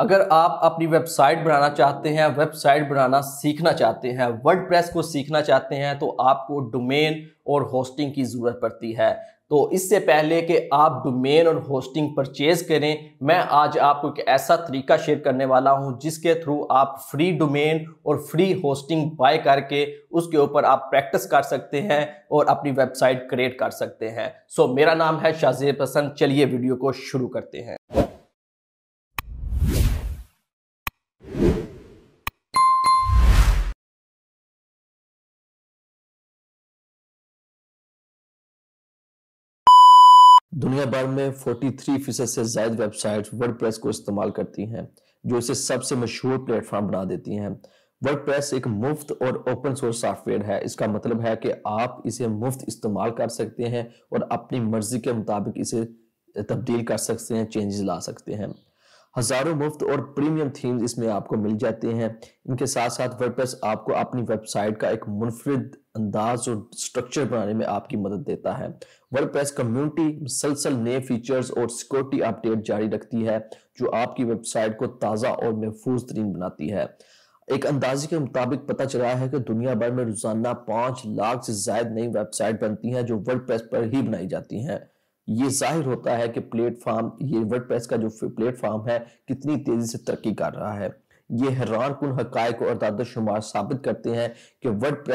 अगर आप अपनी वेबसाइट बनाना चाहते हैं वेबसाइट बनाना सीखना चाहते हैं वर्ड को सीखना चाहते हैं तो आपको डोमेन और होस्टिंग की ज़रूरत पड़ती है तो इससे पहले कि आप डोमेन और होस्टिंग परचेज करें मैं आज आपको एक ऐसा तरीका शेयर करने वाला हूं जिसके थ्रू आप फ्री डोमेन और फ्री होस्टिंग बाय करके उसके ऊपर आप प्रैक्टिस कर सकते हैं और अपनी वेबसाइट क्रिएट कर सकते हैं सो मेरा नाम है शाजिर पसंद चलिए वीडियो को शुरू करते हैं दुनिया भर में 43 फीसद से जायद वेबसाइट वर्ड को इस्तेमाल करती हैं जो इसे सबसे मशहूर प्लेटफॉर्म बना देती हैं वर्डप्रेस एक मुफ्त और ओपन सोर्स सॉफ्टवेयर है इसका मतलब है कि आप इसे मुफ्त इस्तेमाल कर सकते हैं और अपनी मर्जी के मुताबिक इसे तब्दील कर सकते हैं चेंजेस ला सकते हैं हजारों मुफ्त और प्रीमियम थीम्स इसमें आपको मिल जाते हैं इनके साथ साथ वर्डप्रेस आपको अपनी वेबसाइट का एक मुनफरद अंदाज और स्ट्रक्चर बनाने में आपकी मदद देता है वर्डप्रेस कम्युनिटी मुसलसल नए फीचर्स और सिक्योरिटी अपडेट जारी रखती है जो आपकी वेबसाइट को ताज़ा और महफूज तरीन बनाती है एक अंदाजे के मुताबिक पता चला है कि दुनिया भर में रोजाना पांच लाख से ज्यादा नई वेबसाइट बनती हैं जो प्रेस पर ही बनाई जाती हैं ये जाहिर होता है कि प्लेटफॉर्म ये वर्ड का जो प्लेटफॉर्म है कितनी तेजी से तरक्की कर रहा है ये हैरान कन हक और दादोशुमार साबित करते हैं कि वर्ड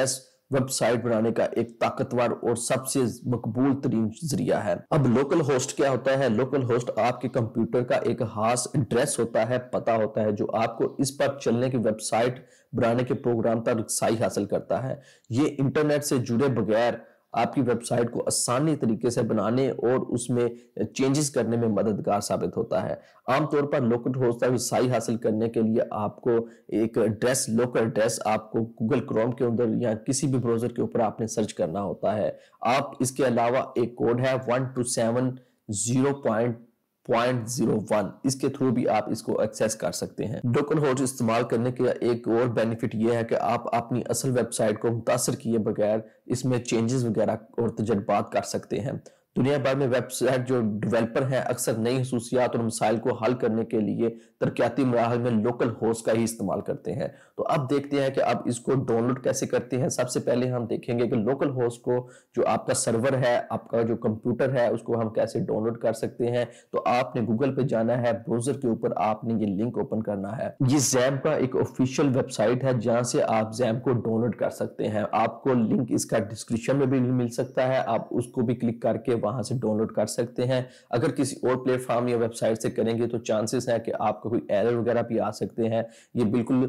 वेबसाइट बनाने का एक ताकतवर और सबसे मकबूल तरीन जरिया है अब लोकल होस्ट क्या होता है लोकल होस्ट आपके कंप्यूटर का एक खास एड्रेस होता है पता होता है जो आपको इस पर चलने की वेबसाइट बनाने के प्रोग्राम तक रसाई हासिल करता है ये इंटरनेट से जुड़े बगैर आपकी वेबसाइट को आसानी तरीके से बनाने और उसमें चेंजेस करने में मददगार साबित होता है आमतौर पर लोकल होस्ट का साई हासिल करने के लिए आपको एक एड्रेस लोकल एड्रेस आपको गूगल क्रोम के अंदर या किसी भी ब्राउजर के ऊपर आपने सर्च करना होता है आप इसके अलावा एक कोड है one two seven zero point 0.01 इसके थ्रू भी आप इसको एक्सेस कर सकते हैं डोकन होस्ट इस्तेमाल करने का एक और बेनिफिट यह है कि आप अपनी असल वेबसाइट को मुतासर किए बगैर इसमें चेंजेस वगैरह और तजर्बात कर सकते हैं दुनिया भर में वेबसाइट जो डेवलपर हैं अक्सर नई खसूसियात और मसाइल को हल करने के लिए तरक्याती मराहल में लोकल होस्ट का ही इस्तेमाल करते हैं तो अब देखते हैं कि आप इसको डाउनलोड कैसे करते हैं सबसे पहले हम देखेंगे कि लोकल होस्ट को जो आपका सर्वर है आपका जो कंप्यूटर है उसको हम कैसे डाउनलोड कर सकते हैं तो आपने गूगल पे जाना है ब्राउजर के ऊपर आपने ये लिंक ओपन करना है ये जैम का एक ऑफिशियल वेबसाइट है जहाँ से आप जैम को डाउनलोड कर सकते हैं आपको लिंक इसका डिस्क्रिप्शन में भी मिल सकता है आप उसको भी क्लिक करके वहां से डाउनलोड कर सकते हैं अगर किसी और प्लेटफॉर्म या वेबसाइट से करेंगे तो चांसेस हैं कि आपको कोई एरर वगैरह भी आ सकते हैं ये बिल्कुल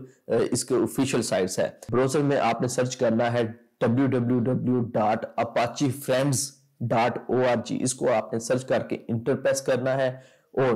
इसके ऑफिशियल साइट्स है ब्राउजर में आपने सर्च करना है www.apachefriends.org इसको आपने सर्च करके इंटरप्रेस करना है और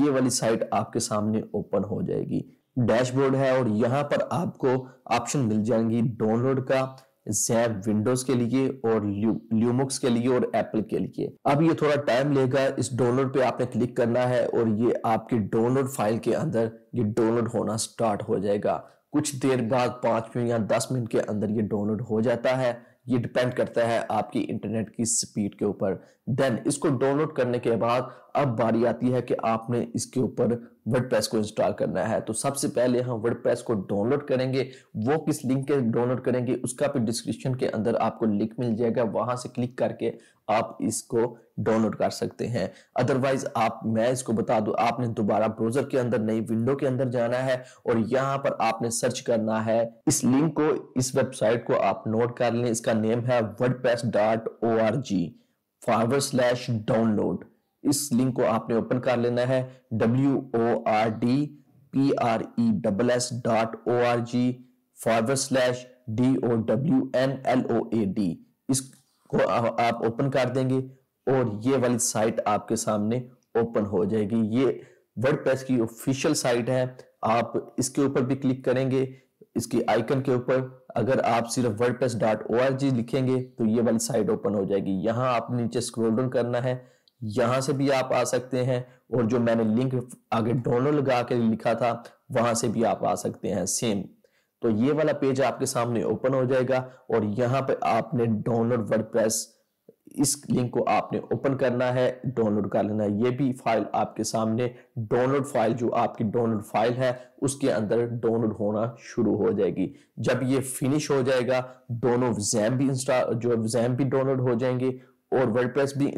ये वाली साइट आपके सामने ओपन हो जाएगी डैशबोर्ड है और यहाँ पर आपको ऑप्शन मिल जाएंगी डाउनलोड का जैब विंडोज के लिए और ल्यूमुक्स के लिए और एप्पल के लिए अब ये थोड़ा टाइम लेगा इस डाउनलोड पे आपने क्लिक करना है और ये आपकी डाउनलोड फाइल के अंदर ये डाउनलोड होना स्टार्ट हो जाएगा कुछ देर बाद पांच मिनट या दस मिनट के अंदर ये डाउनलोड हो जाता है ये डिपेंड करता है आपकी इंटरनेट की स्पीड के ऊपर देन इसको डाउनलोड करने के बाद अब बारी आती है कि आपने इसके ऊपर वर्ड को इंस्टॉल करना है तो सबसे पहले हम वर्ड को डाउनलोड करेंगे वो किस लिंक के डाउनलोड करेंगे उसका भी डिस्क्रिप्शन के अंदर आपको लिंक मिल जाएगा वहां से क्लिक करके आप इसको डाउनलोड कर सकते हैं अदरवाइज आप मैं इसको बता दू आपने दोबारा ब्राउजर के अंदर नई विंडो के अंदर जाना है और यहाँ पर आपने सर्च करना है इस लिंक को इस वेबसाइट को आप नोट कर लें इसका नेम है word dot O R G forward slash download इस लिंक को आपने ओपन कर लेना है W O R D P R E double S dot O R G forward slash D O W N L O A D इसको आप open कर देंगे और ये वाली साइट आपके सामने ओपन हो जाएगी ये प्रेस की ऑफिशियल साइट है आप इसके ऊपर भी क्लिक करेंगे इसकी आइकन के ऊपर अगर आप सिर्फ word dot O R G लिखेंगे तो ये वाली साइट ओपन हो जाएगी यहाँ आप नीचे स्क्रोल डाउन करना है यहां से भी आप आ सकते हैं और जो मैंने लिंक आगे डाउनलोड लगा के लिखा था वहां से भी आप आ सकते हैं सेम तो ये वाला पेज आपके सामने ओपन हो जाएगा और यहाँ पे आपने डाउनलोड वर्ड इस लिंक को आपने ओपन करना है डाउनलोड कर लेना है ये भी फाइल आपके सामने डाउनलोड फाइल जो आपकी डाउनलोड फाइल है उसके अंदर डाउनलोड होना शुरू हो जाएगी जब ये फिनिश हो जाएगा दोनों जैम भी इंस्टा जो जैम भी डाउनलोड हो जाएंगे और वर्डप्रेस भी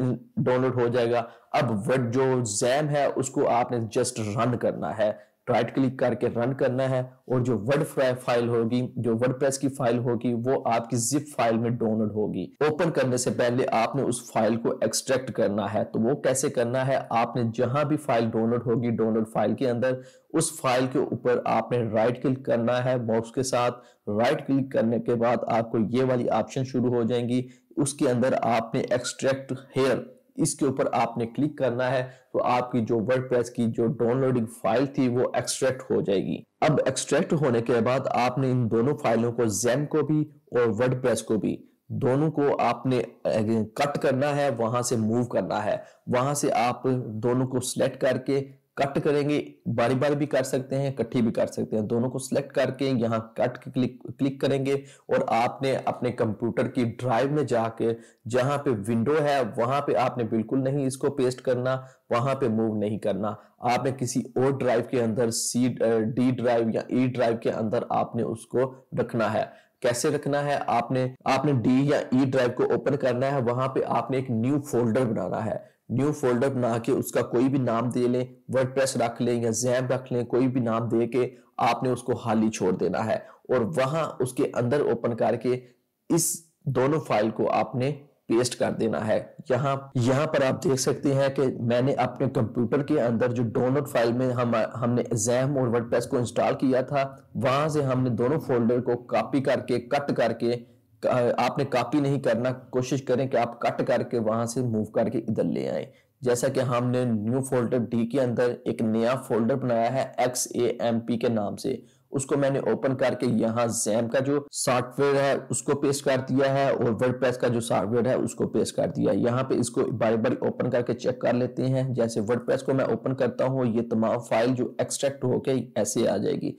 डाउनलोड हो जाएगा अब वर्ड जो जैम है उसको आपने जस्ट रन करना है राइट क्लिक करके रन करना है और जो वर्ड फाइल होगी जो वर्डप्रेस की फाइल होगी वो आपकी जिप फाइल में डाउनलोड होगी ओपन करने से पहले आपने उस फाइल को एक्सट्रैक्ट करना है तो वो कैसे करना है आपने जहां भी फाइल डाउनलोड होगी डाउनलोड फाइल के अंदर उस फाइल के ऊपर आपने राइट क्लिक करना है बॉक्स के साथ राइट क्लिक करने के बाद आपको ये वाली ऑप्शन शुरू हो जाएंगी उसके अंदर आपने एक्सट्रैक्ट हेयर इसके ऊपर आपने क्लिक करना है तो आपकी जो वर्डप्रेस की जो डाउनलोडिंग फाइल थी वो एक्सट्रैक्ट हो जाएगी अब एक्सट्रैक्ट होने के बाद आपने इन दोनों फाइलों को जैम को भी और वर्डप्रेस को भी दोनों को आपने कट करना है वहां से मूव करना है वहां से आप दोनों को सिलेक्ट करके कट करेंगे बारी बारी भी कर सकते हैं इकट्ठी भी कर सकते हैं दोनों को सिलेक्ट करके यहाँ कट के क्लिक क्लिक करेंगे और आपने अपने कंप्यूटर की ड्राइव में जाके जहां पे विंडो है वहां पे आपने बिल्कुल नहीं इसको पेस्ट करना वहां पे मूव नहीं करना आपने किसी और ड्राइव के अंदर सी डी ड्राइव या ई e ड्राइव के अंदर आपने उसको रखना है कैसे रखना है आपने आपने डी या ई e ड्राइव को ओपन करना है वहां पे आपने एक न्यू फोल्डर बनाना है न्यू फोल्डर बना के उसका कोई भी नाम दे लें वर्ड रख लें या जैम रख लें कोई भी नाम दे के आपने उसको हाली छोड़ देना है और वहां उसके अंदर ओपन करके इस दोनों फाइल को आपने पेस्ट कर देना है यहाँ यहाँ पर आप देख सकते हैं कि मैंने अपने कंप्यूटर के अंदर जो डाउनलोड फाइल में हम हमने जैम और वर्डप्रेस को इंस्टॉल किया था वहां से हमने दोनों फोल्डर को कॉपी करके कट करके आपने कॉपी नहीं करना कोशिश करें कि आप कट करके वहां से मूव करके इधर ले आए जैसा कि हमने न्यू फोल्डर डी के अंदर एक नया फोल्डर बनाया है एक्स ए एम पी के नाम से उसको मैंने ओपन करके यहाँ जैम का जो सॉफ्टवेयर है उसको पेस्ट कर दिया है और वर्डप्रेस का जो सॉफ्टवेयर है उसको पेस्ट कर दिया है यहाँ पे इसको बारी बारी ओपन करके चेक कर लेते हैं जैसे वर्डप्रेस को मैं ओपन करता हूँ ये तमाम फाइल जो एक्सट्रैक्ट होके ऐसे आ जाएगी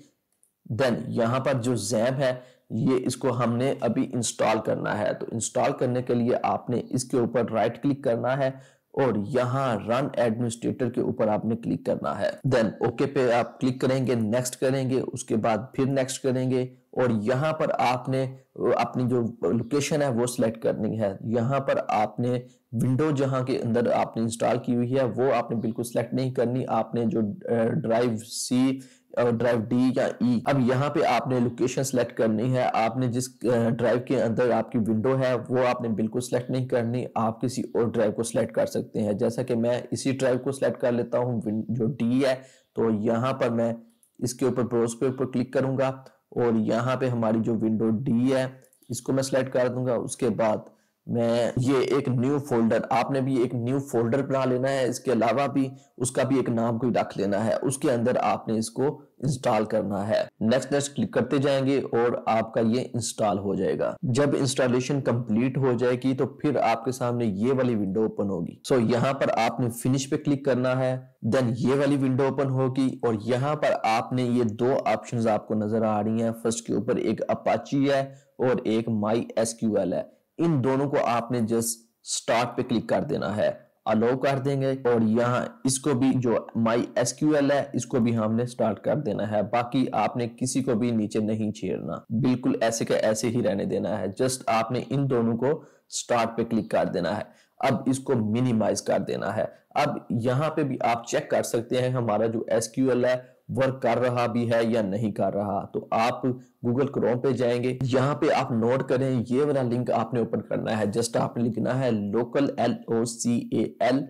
देन यहाँ पर जो जैम है ये इसको हमने अभी इंस्टॉल करना है तो इंस्टॉल करने के लिए आपने इसके ऊपर राइट क्लिक करना है और यहाँ रन एडमिनिस्ट्रेटर के ऊपर आपने क्लिक करना है देन ओके पे आप क्लिक करेंगे नेक्स्ट करेंगे उसके बाद फिर नेक्स्ट करेंगे और यहाँ पर आपने अपनी जो लोकेशन है वो सिलेक्ट करनी है यहाँ पर आपने विंडो जहाँ के अंदर आपने इंस्टॉल की हुई है वो आपने बिल्कुल सिलेक्ट नहीं करनी आपने जो ड्राइव सी ड्राइव डी या ई e. अब यहाँ पे आपने लोकेशन सेलेक्ट करनी है आपने जिस ड्राइव के अंदर आपकी विंडो है वो आपने बिल्कुल सेलेक्ट नहीं करनी आप किसी और ड्राइव को सिलेक्ट कर सकते हैं जैसा कि मैं इसी ड्राइव को सिलेक्ट कर लेता हूँ जो डी है तो यहाँ पर मैं इसके ऊपर ब्रोज के ऊपर क्लिक करूंगा और यहाँ पे हमारी जो विंडो डी है इसको मैं सिलेक्ट कर दूंगा उसके बाद मैं ये एक न्यू फोल्डर आपने भी एक न्यू फोल्डर बना लेना है इसके अलावा भी उसका भी एक नाम कोई रख लेना है उसके अंदर आपने इसको इंस्टॉल करना है नेक्स्ट नेक्स्ट क्लिक करते जाएंगे और आपका ये इंस्टॉल हो जाएगा जब इंस्टॉलेशन कंप्लीट हो जाएगी तो फिर आपके सामने ये वाली विंडो ओपन होगी सो so, यहाँ पर आपने फिनिश पे क्लिक करना है देन ये वाली विंडो ओपन होगी और यहाँ पर आपने ये दो ऑप्शन आपको नजर आ रही है फर्स्ट के ऊपर एक अपाची है और एक माई एस है इन दोनों को आपने जस्ट स्टार्ट पे क्लिक कर देना है अलो कर देंगे और यहाँ इसको भी जो माई एसक्यूएल है इसको भी हमने स्टार्ट कर देना है बाकी आपने किसी को भी नीचे नहीं छेड़ना बिल्कुल ऐसे का ऐसे ही रहने देना है जस्ट आपने इन दोनों को स्टार्ट पे क्लिक कर देना है अब इसको मिनिमाइज कर देना है अब यहाँ पे भी आप चेक कर सकते हैं हमारा जो एसक्यूएल है वर्क कर रहा भी है या नहीं कर रहा तो आप गूगल क्रोम पे जाएंगे यहाँ पे आप नोट करें ये वाला लिंक आपने ओपन करना है जस्ट आपने लिखना है local L O C A L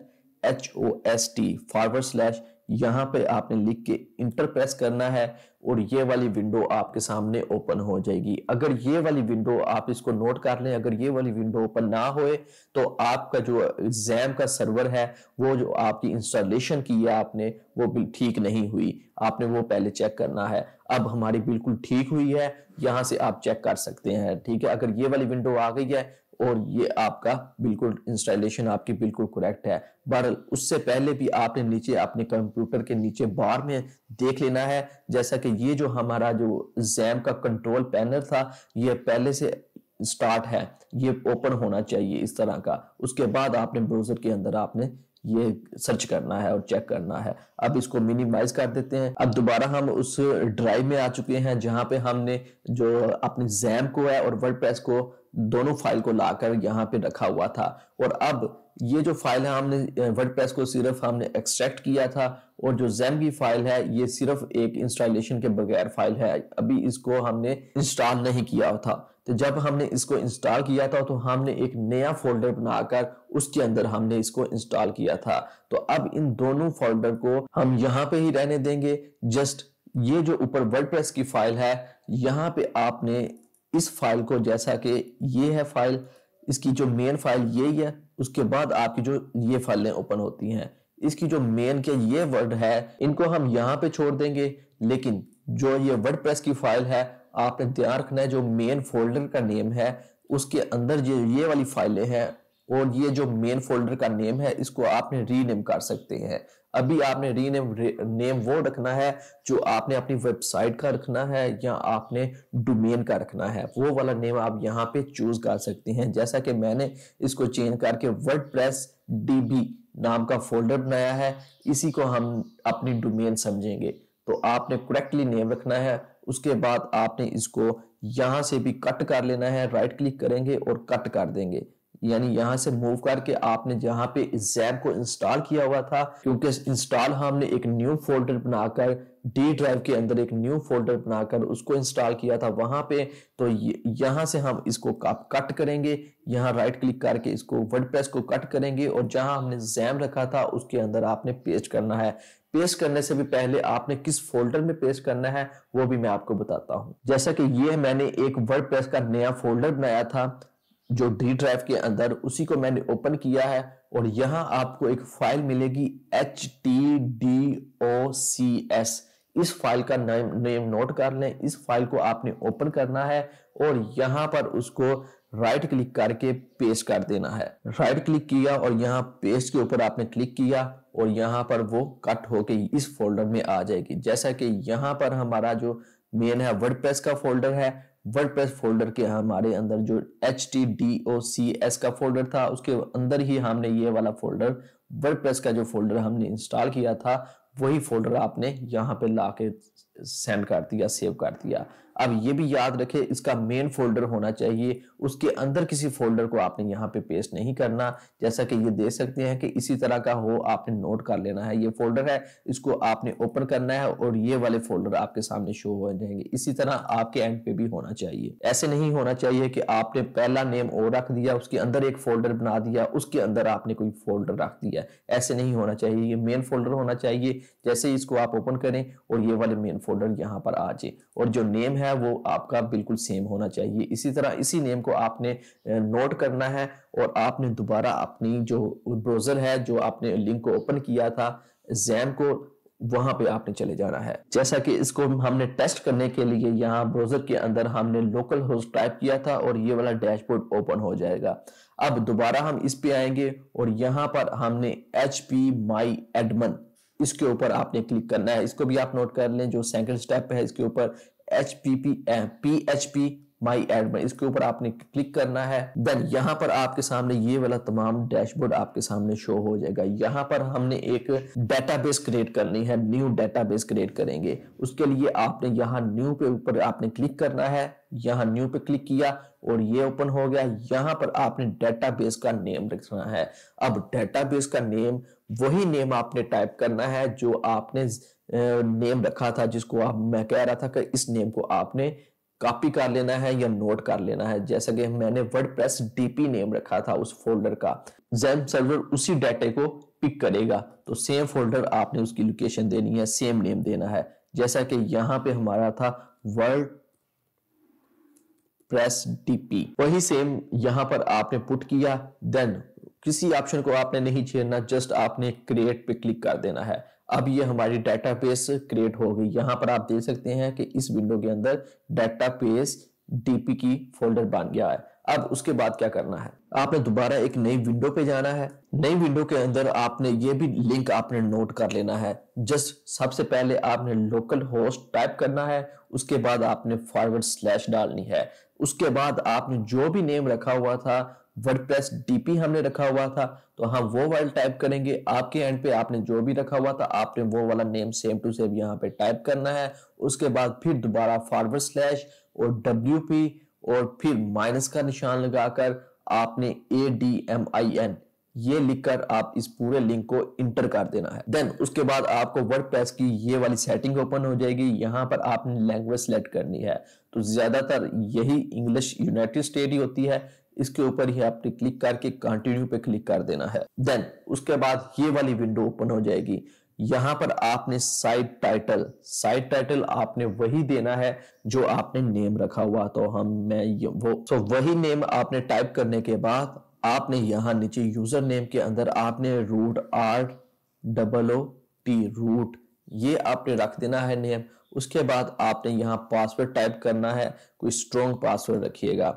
H O S T forward slash यहाँ पे आपने लिख के इंटर प्रेस करना है और ये वाली विंडो आपके सामने ओपन हो जाएगी अगर ये वाली विंडो आप इसको नोट कर लें अगर ये वाली विंडो ओपन ना होए तो आपका जो एग्जाम का सर्वर है वो जो आपकी इंस्टॉलेशन की है आपने वो भी ठीक नहीं हुई आपने वो पहले चेक करना है अब हमारी बिल्कुल ठीक हुई है यहाँ से आप चेक कर सकते हैं ठीक है अगर ये वाली विंडो आ गई है और ये आपका बिल्कुल इंस्टॉलेशन आपकी बिल्कुल करेक्ट है बहरल उससे पहले भी आपने नीचे अपने कंप्यूटर के नीचे बार में देख लेना है जैसा कि ये जो हमारा जो जैम का कंट्रोल पैनल था ये पहले से स्टार्ट है ये ओपन होना चाहिए इस तरह का उसके बाद आपने ब्राउजर के अंदर आपने ये सर्च करना है और चेक करना है अब इसको मिनिमाइज कर देते हैं अब दोबारा हम उस ड्राइव में आ चुके हैं जहां पे हमने जो अपने जैम को है और वर्ड को दोनों फाइल को लाकर यहाँ पे रखा हुआ था और अब ये जो फाइल है हमने वर्डप्रेस को सिर्फ हमने एक्सट्रैक्ट किया था और जो जैम की फाइल है ये सिर्फ एक इंस्टॉलेशन के बगैर फाइल है अभी इसको हमने इंस्टॉल नहीं किया था तो जब हमने इसको इंस्टॉल किया था तो हमने एक नया फोल्डर बनाकर उसके अंदर हमने इसको इंस्टॉल किया था तो अब इन दोनों फोल्डर को हम यहाँ पे ही रहने देंगे जस्ट ये जो ऊपर वर्डप्रेस की फाइल है यहाँ पे आपने इस फाइल को जैसा कि ये है फाइल इसकी जो मेन फाइल यही है उसके बाद आपकी जो ये फाइलें ओपन होती हैं इसकी जो मेन के ये वर्ड है इनको हम यहाँ पे छोड़ देंगे लेकिन जो ये वर्ड प्रेस की फाइल है आपने ध्यान रखना है जो मेन फोल्डर का नेम है उसके अंदर ये ये वाली फाइलें हैं और ये जो मेन फोल्डर का नेम है इसको आपने रीनेम कर सकते हैं अभी आपने रीनेम नेम वो रखना है जो आपने अपनी वेबसाइट का रखना है या आपने डोमेन का रखना है वो वाला नेम आप यहाँ पे चूज कर सकते हैं जैसा कि मैंने इसको चेंज करके वर्ड प्रेस डीबी नाम का फोल्डर बनाया है इसी को हम अपनी डोमेन समझेंगे तो आपने करेक्टली नेम रखना है उसके बाद आपने इसको यहाँ से भी कट कर लेना है राइट क्लिक करेंगे और कट कर देंगे यानी यहाँ से मूव करके आपने जहाँ पे जैम को इंस्टॉल किया हुआ था क्योंकि इंस्टॉल हमने एक न्यू फोल्डर बनाकर डी ड्राइव के अंदर एक न्यू फोल्डर बनाकर उसको इंस्टॉल किया था वहां पे तो यहाँ से हम इसको कट करेंगे यहाँ राइट क्लिक करके इसको वर्डप्रेस को कट करेंगे और जहाँ हमने जैम रखा था उसके अंदर आपने पेस्ट करना है पेस्ट करने से भी पहले आपने किस फोल्डर में पेस्ट करना है वो भी मैं आपको बताता हूँ जैसा कि ये मैंने एक वर्ड का नया फोल्डर बनाया था जो डी ड्राइव के अंदर उसी को मैंने ओपन किया है और यहां आपको एक फाइल मिलेगी H T D O C S इस फाइल का नेम नेम नोट कर लें इस फाइल को आपने ओपन करना है और यहां पर उसको राइट क्लिक करके पेस्ट कर देना है राइट क्लिक किया और यहाँ पेस्ट के ऊपर आपने क्लिक किया और यहाँ पर वो कट होके इस फोल्डर में आ जाएगी जैसा कि यहाँ पर हमारा जो मेन है वर्डप्रेस का फोल्डर है वर्ड फोल्डर के हमारे अंदर जो H T D O C S का फोल्डर था उसके अंदर ही हमने ये वाला फोल्डर वर्ड का जो फोल्डर हमने इंस्टॉल किया था वही फोल्डर आपने यहाँ पे ला के सेंड कर दिया सेव कर दिया अब ये भी याद रखें इसका मेन फोल्डर होना चाहिए उसके अंदर किसी फोल्डर को आपने यहाँ पे पेस्ट नहीं करना जैसा कि ये देख सकते हैं कि इसी तरह का हो आपने नोट कर लेना है ये फोल्डर है इसको आपने ओपन करना है और ये वाले फोल्डर आपके सामने शो हो जाएंगे इसी तरह आपके एंड पे भी होना चाहिए ऐसे नहीं होना चाहिए कि आपने पहला नेम ओ रख दिया उसके अंदर एक फोल्डर बना दिया उसके अंदर आपने कोई फोल्डर रख दिया ऐसे नहीं होना चाहिए ये मेन फोल्डर होना चाहिए जैसे इसको आप ओपन करें और ये वाले मेन फोल्डर यहाँ पर आ जाए और जो नेम है है वो आपका बिल्कुल सेम होना चाहिए इसी तरह इसी नेम को आपने नोट करना है और आपने दोबारा अपनी जो ब्राउज़र है जो आपने लिंक को ओपन किया था जैम को वहां पे आपने चले जाना है जैसा कि इसको हमने टेस्ट करने के लिए यहाँ ब्राउजर के अंदर हमने लोकल होस्ट टाइप किया था और ये वाला डैशबोर्ड ओपन हो जाएगा अब दोबारा हम इस पे आएंगे और यहाँ पर हमने एच पी माई एडमन इसके ऊपर आपने क्लिक करना है इसको भी आप नोट कर लें जो सेकंड स्टेप है इसके ऊपर H P P P H P my ad में इसके ऊपर आपने क्लिक करना है देन यहाँ पर आपके सामने ये वाला तमाम डैशबोर्ड आपके सामने शो हो जाएगा यहाँ पर हमने एक डेटाबेस क्रिएट करनी है न्यू डेटाबेस क्रिएट करेंगे उसके लिए आपने यहाँ न्यू पे ऊपर आपने क्लिक करना है यहाँ न्यू पे क्लिक किया और ये ओपन हो गया यहाँ पर आपने डेटाबेस का नेम रखना है अब डेटाबेस का नेम वही नेम आपने टाइप करना है जो आपने नेम रखा था जिसको आप मैं कह रहा था कि इस नेम को आपने कॉपी कर लेना है या नोट कर लेना है जैसा कि मैंने वर्ड प्रेस डीपी नेम रखा था उस फोल्डर का जैम सर्वर उसी डाटे को पिक करेगा तो सेम फोल्डर आपने उसकी लोकेशन देनी है सेम नेम देना है जैसा कि यहाँ पे हमारा था वर्ड प्रेस डीपी वही सेम यहाँ पर आपने पुट किया देन किसी ऑप्शन को आपने नहीं छेड़ना जस्ट आपने क्रिएट पे क्लिक कर देना है अब ये हमारी पेस क्रिएट हो गई यहाँ पर आप देख सकते हैं कि इस विंडो के अंदर डेटाबेस डीपी की फोल्डर बन गया है अब उसके बाद क्या करना है आपने दोबारा एक नई विंडो पे जाना है नई विंडो के अंदर आपने ये भी लिंक आपने नोट कर लेना है जस्ट सबसे पहले आपने लोकल होस्ट टाइप करना है उसके बाद आपने फॉरवर्ड स्लैश डालनी है उसके बाद आपने जो भी नेम रखा हुआ था वर्डप्रेस डीपी हमने रखा हुआ था तो हम हाँ, वो वर्ड टाइप करेंगे आपके एंड पे आपने जो भी रखा हुआ था आपने वो वाला नेम सेम टू सेम यहाँ पे टाइप करना है उसके बाद फिर दोबारा फॉरवर्ड स्लैश और डब्ल्यू पी और फिर माइनस का निशान लगाकर आपने A D M I N ये लिखकर आप इस पूरे लिंक को इंटर कर देना है देन उसके बाद आपको वर्डप्रेस की ये वाली सेटिंग ओपन हो जाएगी यहाँ पर आपने लैंग्वेज सेलेक्ट करनी है तो ज्यादातर यही इंग्लिश यूनाइटेड स्टेट ही होती है इसके ऊपर ही आपने क्लिक करके कंटिन्यू पे क्लिक कर देना है देन उसके बाद ये वाली विंडो ओपन हो जाएगी यहां पर आपने साइट टाइटल साइट टाइटल आपने वही देना है जो आपने नेम रखा हुआ तो हम मैं वो तो वही नेम आपने टाइप करने के बाद आपने यहां नीचे यूजर नेम के अंदर आपने root R double O T root ये आपने रख देना है नेम उसके बाद आपने यहाँ पासवर्ड टाइप करना है कोई स्ट्रॉन्ग पासवर्ड रखिएगा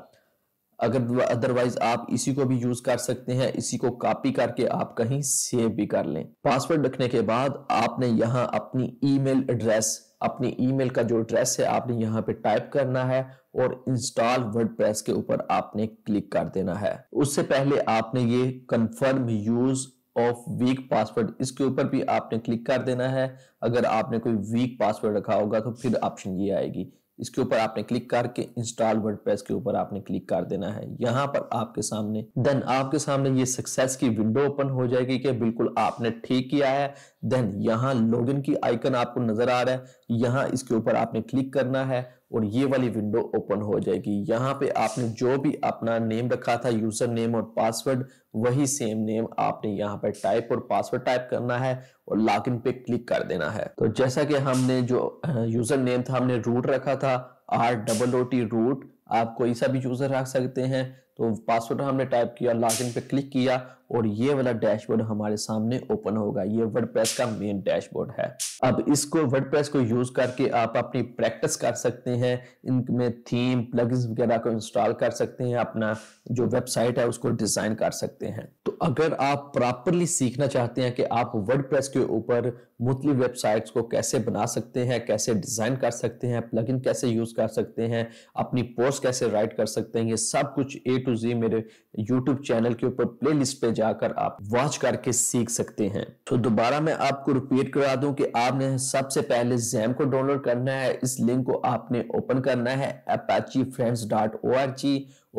अगर अदरवाइज आप इसी को भी यूज कर सकते हैं इसी को कॉपी करके आप कहीं सेव भी कर लें पासवर्ड रखने के बाद आपने यहाँ अपनी ईमेल एड्रेस अपनी ईमेल का जो एड्रेस है आपने यहाँ पे टाइप करना है और इंस्टॉल वर्डप्रेस के ऊपर आपने क्लिक कर देना है उससे पहले आपने ये confirm use of weak password इसके ऊपर भी आपने क्लिक कर देना है अगर आपने कोई वीक पासवर्ड रखा होगा तो फिर ऑप्शन ये आएगी इसके ऊपर आपने क्लिक करके इंस्टॉल वर्ड के ऊपर आपने क्लिक कर देना है यहाँ पर आपके सामने देन आपके सामने ये सक्सेस की विंडो ओपन हो जाएगी कि बिल्कुल आपने ठीक किया है देन यहाँ लॉगिन की आइकन आपको नजर आ रहा है यहाँ इसके ऊपर आपने क्लिक करना है और ये वाली विंडो ओपन हो जाएगी यहाँ पे आपने जो भी अपना नेम रखा था यूजर नेम और पासवर्ड वही सेम नेम आपने यहाँ पे टाइप और पासवर्ड टाइप करना है और लॉग इन पे क्लिक कर देना है तो जैसा कि हमने जो यूजर नेम था हमने रूट रखा था R double O T root आप कोई सा भी यूजर रख सकते हैं तो पासवर्ड हमने टाइप किया लॉग इन पे क्लिक किया और ये वाला डैशबोर्ड हमारे सामने ओपन होगा ये वर्डप्रेस का मेन डैशबोर्ड है अब इसको वर्डप्रेस को यूज करके आप अपनी प्रैक्टिस कर सकते हैं इनमें थीम प्लगइन्स वगैरह को इंस्टॉल कर सकते हैं अपना जो वेबसाइट है उसको डिजाइन कर सकते हैं तो अगर आप प्रॉपरली सीखना चाहते हैं कि आप वर्ड के ऊपर मुतलि वेबसाइट्स को कैसे बना सकते हैं कैसे डिजाइन कर सकते हैं प्लग कैसे यूज कर सकते हैं अपनी पोस्ट कैसे राइट कर सकते हैं ये सब कुछ ए टू जी मेरे यूट्यूब चैनल के ऊपर प्ले लिस्ट पे जाकर आप वॉच करके सीख सकते हैं तो दोबारा मैं आपको रिपीट करा दूं कि आपने सबसे पहले जैम को डाउनलोड करना है इस लिंक को आपने ओपन करना है Apache friends dot O R G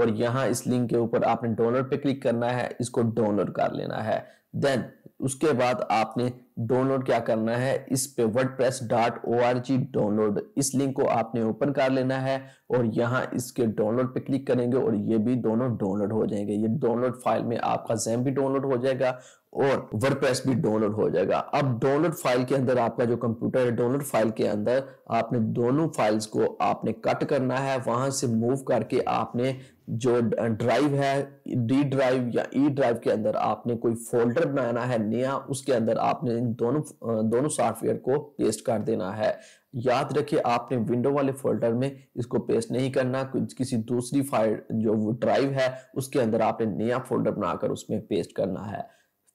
और यहाँ इस लिंक के ऊपर आपने डाउनलोड पे क्लिक करना है इसको डाउनलोड कर लेना है देन उसके बाद आपने डाउनलोड क्या करना है इस पे wordpress.org डाउनलोड इस लिंक को आपने ओपन कर लेना है और यहाँ इसके डाउनलोड पे क्लिक करेंगे और ये भी दोनों डाउनलोड हो जाएंगे ये डाउनलोड फाइल में आपका जैम भी डाउनलोड हो जाएगा और वर्डप्रेस भी डाउनलोड हो जाएगा अब डाउनलोड फाइल के अंदर आपका जो कंप्यूटर है डाउनलोड फाइल के अंदर आपने दोनों फाइल्स को आपने कट करना है वहां से मूव करके आपने जो ड्राइव है डी ड्राइव या ई e ड्राइव के अंदर आपने कोई फोल्डर बनाना है नया उसके अंदर आपने दोनों दोनों सॉफ्टवेयर को पेस्ट कर देना है याद रखिए आपने विंडो वाले फोल्डर में इसको पेस्ट नहीं करना किसी दूसरी फाइल जो ड्राइव है उसके अंदर आपने नया फोल्डर बनाकर उसमें पेस्ट करना है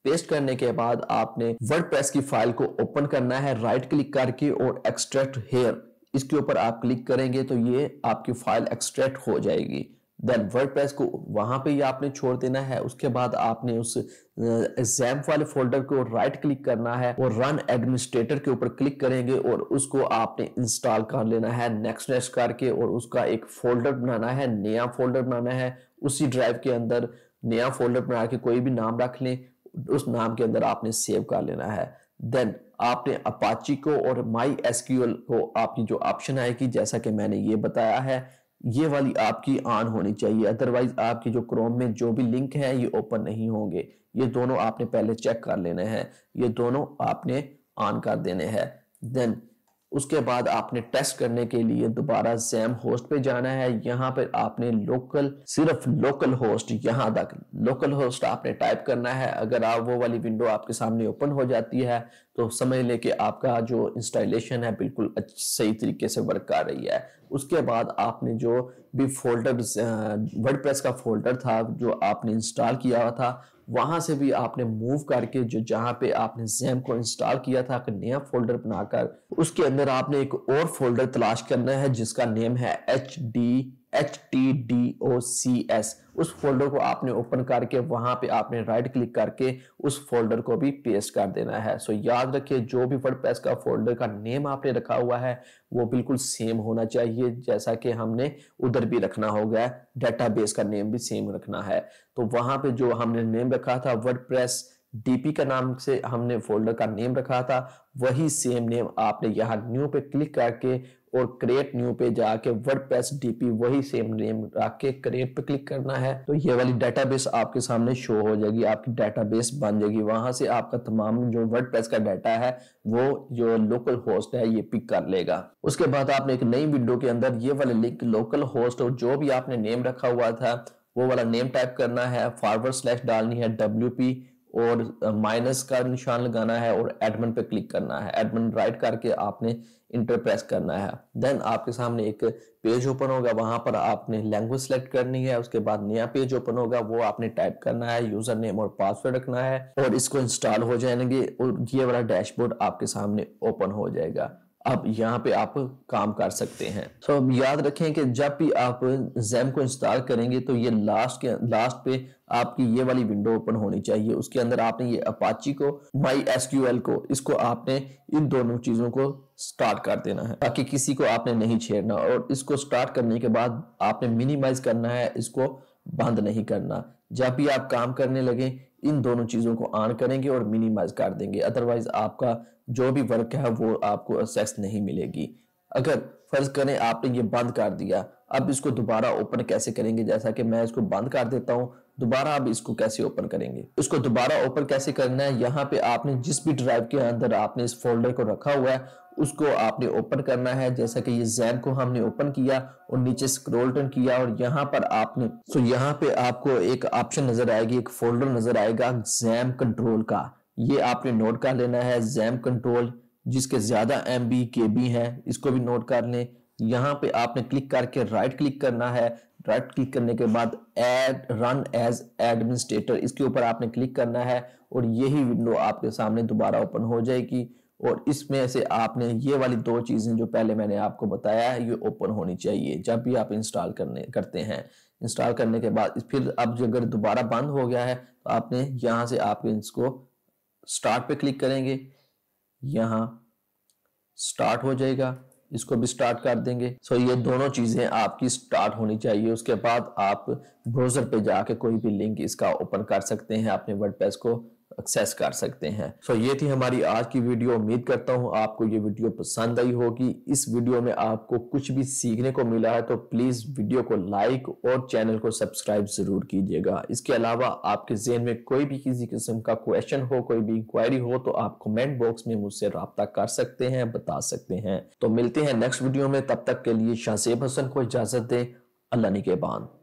पेस्ट करने के बाद आपने वर्ड की फाइल को ओपन करना है राइट क्लिक करके और एक्सट्रैक्ट हेयर इसके ऊपर आप क्लिक करेंगे तो ये आपकी फाइल एक्सट्रैक्ट हो जाएगी देन वर्ड को वहां पे ही आपने छोड़ देना है उसके बाद आपने उस एग्जाम वाले फोल्डर को राइट क्लिक करना है और रन एडमिनिस्ट्रेटर के ऊपर क्लिक करेंगे और उसको आपने इंस्टॉल कर लेना है नेक्स्ट नेक्स्ट करके और उसका एक फोल्डर बनाना है नया फोल्डर बनाना है उसी ड्राइव के अंदर नया फोल्डर बना के कोई भी नाम रख लें उस नाम के अंदर आपने सेव कर लेना है देन आपने अपाची को और माई एसक्यूएल को आपकी जो ऑप्शन आएगी जैसा कि मैंने ये बताया है ये वाली आपकी ऑन होनी चाहिए अदरवाइज आपकी जो क्रोम में जो भी लिंक है ये ओपन नहीं होंगे ये दोनों आपने पहले चेक कर लेने हैं ये दोनों आपने ऑन कर देने हैं देन उसके बाद आपने टेस्ट करने के लिए दोबारा जैम होस्ट पे जाना है यहाँ पर आपने लोकल सिर्फ लोकल होस्ट यहाँ तक लोकल होस्ट आपने टाइप करना है अगर आप वो वाली विंडो आपके सामने ओपन हो जाती है तो समझ ले कि आपका जो इंस्टॉलेशन है बिल्कुल सही तरीके से वर्क कर रही है उसके बाद आपने जो भी फोल्डर वर्ड का फोल्डर था जो आपने इंस्टॉल किया था वहां से भी आपने मूव करके जो जहां पे आपने जैम को इंस्टॉल किया था नया फोल्डर बनाकर उसके अंदर आपने एक और फोल्डर तलाश करना है जिसका नेम है H D H T D O C S उस फोल्डर को आपने ओपन करके वहां पे आपने राइट क्लिक करके उस फोल्डर को भी पेस्ट कर देना है सो so, याद रखिए जो भी प्रेस का फोल्डर का नेम आपने रखा हुआ है वो बिल्कुल सेम होना चाहिए जैसा कि हमने उधर भी रखना होगा डेटाबेस का नेम भी सेम रखना है तो वहां पे जो हमने नेम रखा था प्रेस डीपी का नाम से हमने फोल्डर का नेम रखा था वही सेम नेम आपने यहाँ न्यू पे क्लिक करके और क्रिएट न्यू पे जाके वर्ड प्रेस डीपी वही सेम नेम रख के क्रिएट पे क्लिक करना है तो ये वाली डेटाबेस आपके सामने शो हो जाएगी आपकी डेटाबेस बन जाएगी वहां से आपका तमाम जो वर्ड प्रेस का डाटा है वो जो लोकल होस्ट है ये पिक कर लेगा उसके बाद आपने एक नई विंडो के अंदर ये वाले लिंक लोकल होस्ट और जो भी आपने नेम रखा हुआ था वो वाला नेम टाइप करना है फॉरवर्ड स्लैश डालनी है डब्ल्यू और माइनस का निशान लगाना है और एडमिन पे क्लिक करना है एडमिन राइट करके आपने इंटर प्रेस करना है देन आपके सामने एक पेज ओपन होगा वहां पर आपने लैंग्वेज सेलेक्ट करनी है उसके बाद नया पेज ओपन होगा वो आपने टाइप करना है यूजर नेम और पासवर्ड रखना है और इसको इंस्टॉल हो जाएंगे और ये वाला डैशबोर्ड आपके सामने ओपन हो जाएगा अब यहाँ पे आप काम कर सकते हैं तो so, अब याद रखें कि जब भी आप जैम को इंस्टॉल करेंगे तो ये लास्ट के लास्ट पे आपकी ये वाली विंडो ओपन होनी चाहिए उसके अंदर आपने ये अपाची को माई एस को इसको आपने इन दोनों चीजों को स्टार्ट कर देना है ताकि किसी को आपने नहीं छेड़ना और इसको स्टार्ट करने के बाद आपने मिनिमाइज करना है इसको बंद नहीं करना जब भी आप काम करने लगे इन दोनों चीज़ों को ऑन करेंगे और मिनिमाइज कर देंगे अदरवाइज आपका जो भी वर्क है वो आपको एक्सेस नहीं मिलेगी अगर फर्ज करें आपने ये बंद कर दिया अब इसको दोबारा ओपन कैसे करेंगे जैसा कि मैं इसको बंद कर देता हूं दोबारा आप इसको कैसे ओपन करेंगे इसको दोबारा ओपन कैसे करना है यहाँ पे आपने जिस भी ड्राइव के अंदर आपने इस फोल्डर को रखा हुआ है उसको आपने ओपन करना है जैसा कि ये जैम को हमने ओपन किया और नीचे स्क्रॉल टर्न किया और यहाँ पर आपने सो यहाँ पे आपको एक ऑप्शन नजर आएगी एक फोल्डर नजर आएगा जैम कंट्रोल का ये आपने नोट कर लेना है जैम कंट्रोल जिसके ज्यादा एम बी के बी है इसको भी नोट कर लें यहाँ पे आपने क्लिक करके राइट क्लिक करना है राइट क्लिक करने के बाद एड रन एज एडमिनिस्ट्रेटर इसके ऊपर आपने क्लिक करना है और यही विंडो आपके सामने दोबारा ओपन हो जाएगी और इसमें से आपने ये वाली दो चीज़ें जो पहले मैंने आपको बताया है ये ओपन होनी चाहिए जब भी आप इंस्टॉल करने करते हैं इंस्टॉल करने के बाद फिर अब अगर दोबारा बंद हो गया है तो आपने यहाँ से आप इसको स्टार्ट पे क्लिक करेंगे यहाँ स्टार्ट हो जाएगा इसको भी स्टार्ट कर देंगे सो ये दोनों चीज़ें आपकी स्टार्ट होनी चाहिए उसके बाद आप ब्राउज़र पे जाके कोई भी लिंक इसका ओपन कर सकते हैं अपने वर्डप्रेस को एक्सेस कर सकते हैं सो so, ये थी हमारी आज की वीडियो उम्मीद करता हूँ आपको ये वीडियो पसंद आई होगी इस वीडियो में आपको कुछ भी सीखने को मिला है तो प्लीज़ वीडियो को लाइक और चैनल को सब्सक्राइब ज़रूर कीजिएगा इसके अलावा आपके जेहन में कोई भी किसी किस्म का क्वेश्चन हो कोई भी इंक्वायरी हो तो आप कमेंट बॉक्स में मुझसे रब्ता कर सकते हैं बता सकते हैं तो मिलते हैं नेक्स्ट वीडियो में तब तक के लिए शाहेब हसन को इजाज़त दे अल्लाह बाद